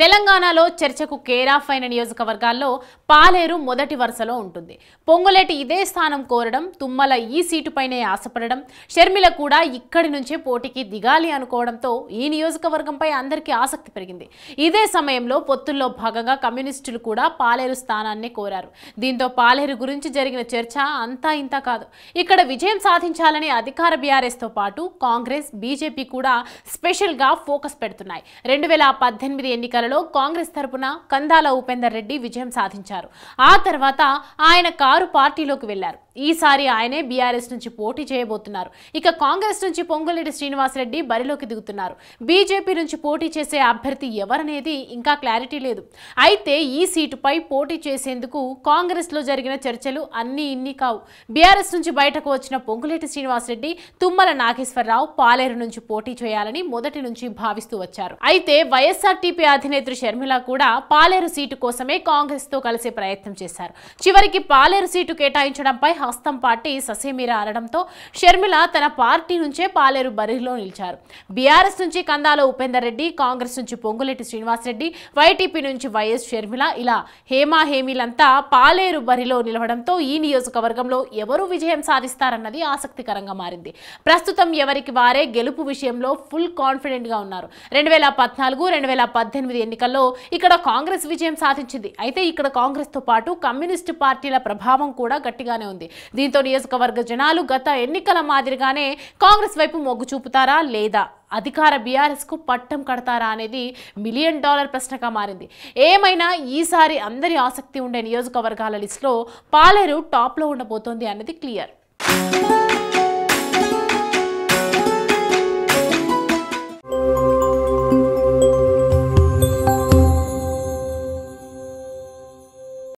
తెలంగాణలో చర్చకు కేరాఫ్ అయిన నియోజకవర్గాల్లో పాలేరు మొదటి వరుసలో ఉంటుంది పొంగులేటి ఇదే స్థానం కోరడం తుమ్మల ఈ సీటుపైనే ఆశపడడం షర్మిల కూడా ఇక్కడి నుంచే పోటీకి దిగాలి అనుకోవడంతో ఈ నియోజకవర్గంపై అందరికీ ఆసక్తి పెరిగింది ఇదే సమయంలో పొత్తుల్లో భాగంగా కమ్యూనిస్టులు కూడా పాలేరు స్థానాన్ని కోరారు దీంతో పాలేరు గురించి జరిగిన చర్చ అంతా ఇంత కాదు ఇక్కడ విజయం సాధించాలని అధికార బీఆర్ఎస్తో పాటు కాంగ్రెస్ బీజేపీ కూడా స్పెషల్గా ఫోకస్ పెడుతున్నాయి రెండు వేల పద్దెనిమిది ఎన్నికల ఎన్నికలలో కాంగ్రెస్ తరపున కందాల ఉపేందర్ రెడ్డి విజయం సాధించారు ఆ తర్వాత ఆయన కారు పార్టీలోకి వెళ్లారు ఈసారి ఆయనే బీఆర్ఎస్ నుంచి పోటీ చేయబోతున్నారు ఇక కాంగ్రెస్ నుంచి పొంగులేటి శ్రీనివాసరెడ్డి బరిలోకి దిగుతున్నారు బీజేపీ నుంచి పోటీ చేసే అభ్యర్థి ఎవరనేది ఇంకా క్లారిటీ లేదు అయితే ఈ సీటుపై పోటీ చేసేందుకు కాంగ్రెస్ లో జరిగిన చర్చలు అన్ని ఇన్ని కావు బీఆర్ఎస్ నుంచి బయటకు వచ్చిన పొంగులేటి శ్రీనివాసరెడ్డి తుమ్మల నాగేశ్వరరావు పాలేరు నుంచి పోటీ చేయాలని మొదటి నుంచి భావిస్తూ వచ్చారు అయితే వైఎస్ఆర్టీపీ అధినేత అధినేత్రి షర్మిల కూడా పాలేరు సీటు కోసమే కాంగ్రెస్తో కలిసే ప్రయత్నం చేశారు చివరికి పాలేరు సీటు కేటాయించడంపై హస్తం పార్టీ ససేమిరా అనడంతో షర్మిల తన పార్టీ నుంచే పాలేరు బరిలో నిలిచారు బీఆర్ఎస్ నుంచి కందాల ఉపేందర్ రెడ్డి కాంగ్రెస్ నుంచి పొంగులెట్టి శ్రీనివాసరెడ్డి వైటీపీ నుంచి వైఎస్ షర్మిల ఇలా హేమీలంతా పాలేరు బరిలో నిలవడంతో ఈ నియోజకవర్గంలో ఎవరు విజయం సాధిస్తారన్నది ఆసక్తికరంగా మారింది ప్రస్తుతం ఎవరికి వారే గెలుపు విషయంలో ఫుల్ కాన్ఫిడెంట్ గా ఉన్నారు రెండు వేల పద్నాలుగు రెండు వేల పద్దెనిమిది ఎన్నికల్లో ఇక్కడ కాంగ్రెస్ విజయం సాధించింది అయితే ఇక్కడ కాంగ్రెస్తో పాటు కమ్యూనిస్టు పార్టీల ప్రభావం కూడా గట్టిగానే ఉంది దీంతో నియోజకవర్గ జనాలు గత ఎన్నికల మాదిరిగానే కాంగ్రెస్ వైపు మొగ్గు చూపుతారా లేదా అధికార బీఆర్ఎస్కు పట్టం కడతారా అనేది మిలియన్ డాలర్ ప్రశ్నగా మారింది ఏమైనా ఈసారి అందరి ఆసక్తి ఉండే నియోజకవర్గాల లిస్టులో పాలేరు టాప్లో ఉండబోతోంది అన్నది క్లియర్